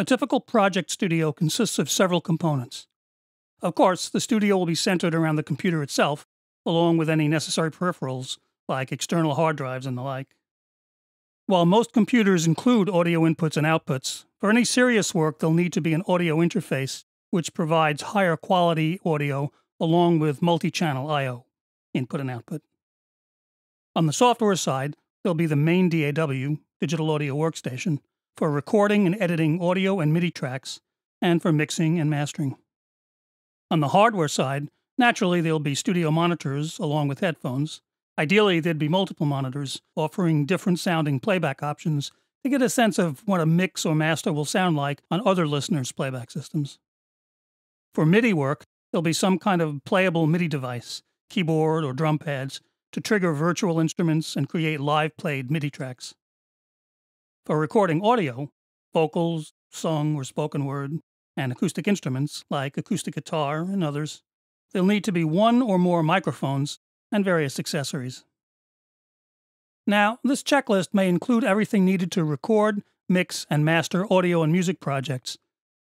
A typical project studio consists of several components. Of course, the studio will be centered around the computer itself, along with any necessary peripherals like external hard drives and the like. While most computers include audio inputs and outputs, for any serious work there'll need to be an audio interface which provides higher quality audio along with multi channel I.O. input and output. On the software side, there'll be the main DAW, Digital Audio Workstation, for recording and editing audio and MIDI tracks, and for mixing and mastering. On the hardware side, naturally there'll be studio monitors along with headphones. Ideally, there'd be multiple monitors offering different sounding playback options to get a sense of what a mix or master will sound like on other listeners' playback systems. For MIDI work, there'll be some kind of playable MIDI device, keyboard or drum pads, to trigger virtual instruments and create live played MIDI tracks. For recording audio, vocals, song or spoken word, and acoustic instruments like acoustic guitar and others, there'll need to be one or more microphones and various accessories. Now, this checklist may include everything needed to record, mix, and master audio and music projects,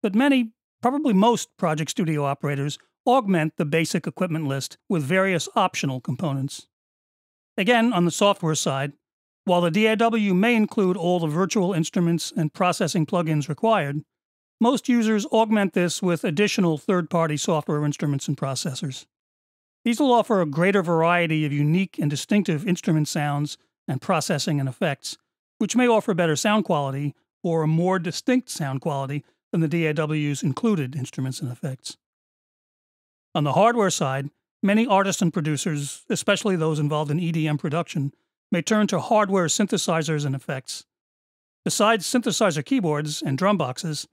but many, probably most, project studio operators augment the basic equipment list with various optional components. Again, on the software side, while the DAW may include all the virtual instruments and processing plugins required, most users augment this with additional third party software instruments and processors. These will offer a greater variety of unique and distinctive instrument sounds and processing and effects, which may offer better sound quality or a more distinct sound quality than the DAW's included instruments and effects. On the hardware side, many artists and producers, especially those involved in EDM production, may turn to hardware synthesizers and effects. Besides synthesizer keyboards and drum boxes,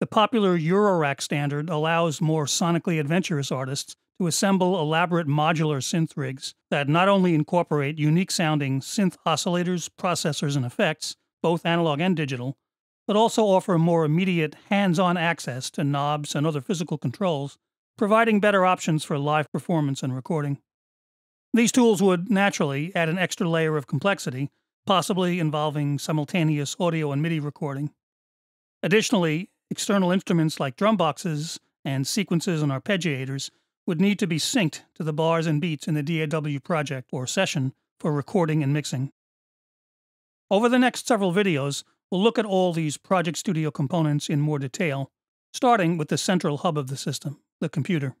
the popular Eurorack standard allows more sonically adventurous artists to assemble elaborate modular synth rigs that not only incorporate unique sounding synth oscillators, processors, and effects, both analog and digital, but also offer more immediate hands on access to knobs and other physical controls, providing better options for live performance and recording. These tools would naturally add an extra layer of complexity, possibly involving simultaneous audio and MIDI recording. Additionally, external instruments like drum boxes and sequences and arpeggiators would need to be synced to the bars and beats in the DAW project or session for recording and mixing. Over the next several videos, we'll look at all these Project Studio components in more detail, starting with the central hub of the system, the computer.